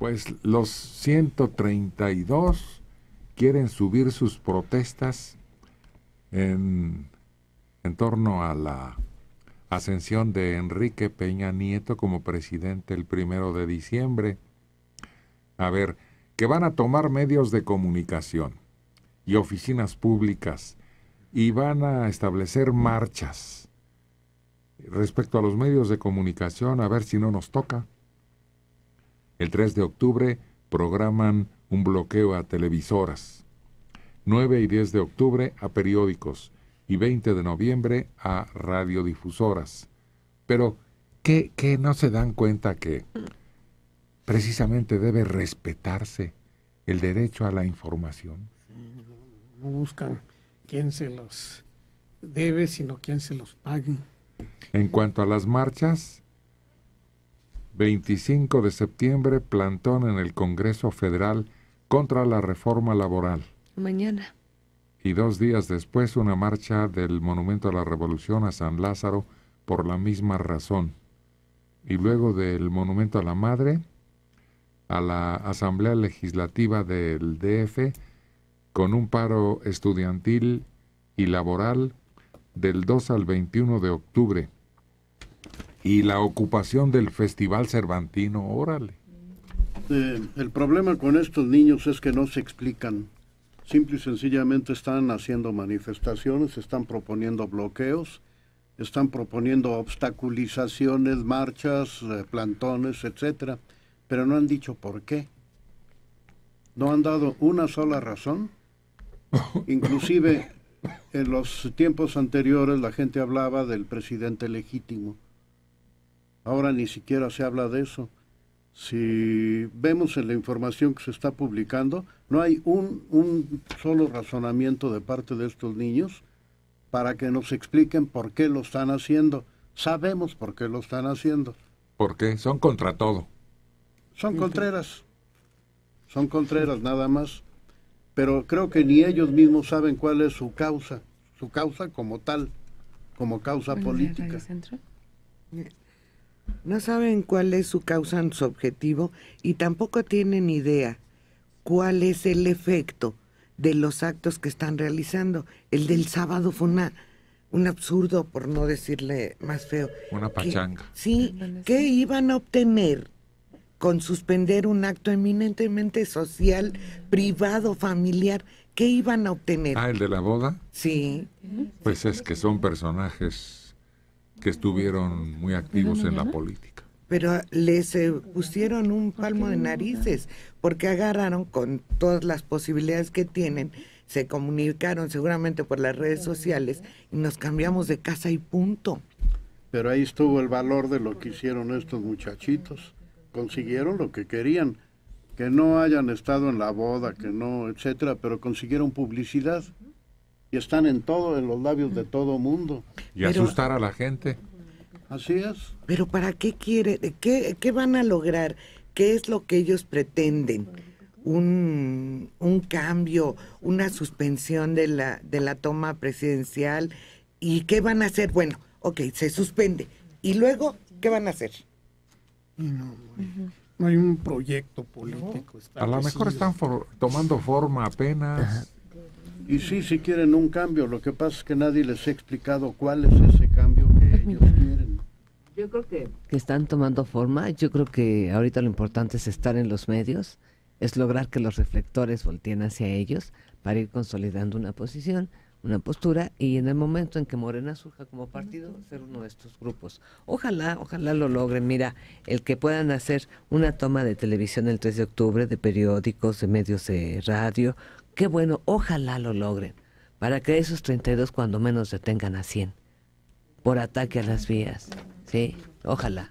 pues los 132 quieren subir sus protestas en, en torno a la ascensión de Enrique Peña Nieto como presidente el primero de diciembre. A ver, que van a tomar medios de comunicación y oficinas públicas y van a establecer marchas respecto a los medios de comunicación, a ver si no nos toca. El 3 de octubre programan un bloqueo a televisoras. 9 y 10 de octubre a periódicos y 20 de noviembre a radiodifusoras. Pero ¿qué no se dan cuenta que precisamente debe respetarse el derecho a la información. No buscan quién se los debe, sino quién se los pague. En cuanto a las marchas, 25 de septiembre, plantón en el Congreso Federal contra la reforma laboral. Mañana. Y dos días después, una marcha del Monumento a la Revolución a San Lázaro por la misma razón. Y luego del Monumento a la Madre, a la Asamblea Legislativa del DF, con un paro estudiantil y laboral del 2 al 21 de octubre y la ocupación del Festival Cervantino, órale. Eh, el problema con estos niños es que no se explican. Simple y sencillamente están haciendo manifestaciones, están proponiendo bloqueos, están proponiendo obstaculizaciones, marchas, eh, plantones, etcétera, pero no han dicho por qué. No han dado una sola razón. Inclusive en los tiempos anteriores la gente hablaba del presidente legítimo. Ahora ni siquiera se habla de eso. Si vemos en la información que se está publicando, no hay un, un solo razonamiento de parte de estos niños para que nos expliquen por qué lo están haciendo. Sabemos por qué lo están haciendo. ¿Por qué? Son contra todo. Son contreras. Son contreras nada más. Pero creo que ni ellos mismos saben cuál es su causa. Su causa como tal, como causa política. No saben cuál es su causa, su objetivo y tampoco tienen idea cuál es el efecto de los actos que están realizando. El del sábado fue un absurdo, por no decirle más feo. Una pachanga. sí, ¿qué iban a obtener con suspender un acto eminentemente social, privado, familiar? ¿Qué iban a obtener? Ah, el de la boda. Sí. Pues es que son personajes que estuvieron muy activos en la política. Pero les eh, pusieron un palmo de narices porque agarraron con todas las posibilidades que tienen, se comunicaron seguramente por las redes sociales y nos cambiamos de casa y punto. Pero ahí estuvo el valor de lo que hicieron estos muchachitos. Consiguieron lo que querían, que no hayan estado en la boda, que no, etcétera, pero consiguieron publicidad y están en todo, en los labios de todo mundo. Y asustar a la gente. Así es. Pero ¿para qué quiere? ¿Qué, van a lograr? ¿Qué es lo que ellos pretenden? Un, un cambio, una suspensión de la, de la toma presidencial. ¿Y qué van a hacer? Bueno, ok, se suspende. ¿Y luego qué van a hacer? No, hay un proyecto político. A lo mejor están tomando forma apenas. Y sí, si quieren un cambio, lo que pasa es que nadie les ha explicado cuál es ese cambio que ellos quieren. Yo creo que... están tomando forma. Yo creo que ahorita lo importante es estar en los medios, es lograr que los reflectores volteen hacia ellos para ir consolidando una posición, una postura y en el momento en que Morena surja como partido ser uno de estos grupos. Ojalá, ojalá lo logren. Mira, el que puedan hacer una toma de televisión el 3 de octubre, de periódicos, de medios de radio, Qué bueno, ojalá lo logren, para que esos 32 cuando menos detengan a 100 por ataque a las vías. Sí, ojalá.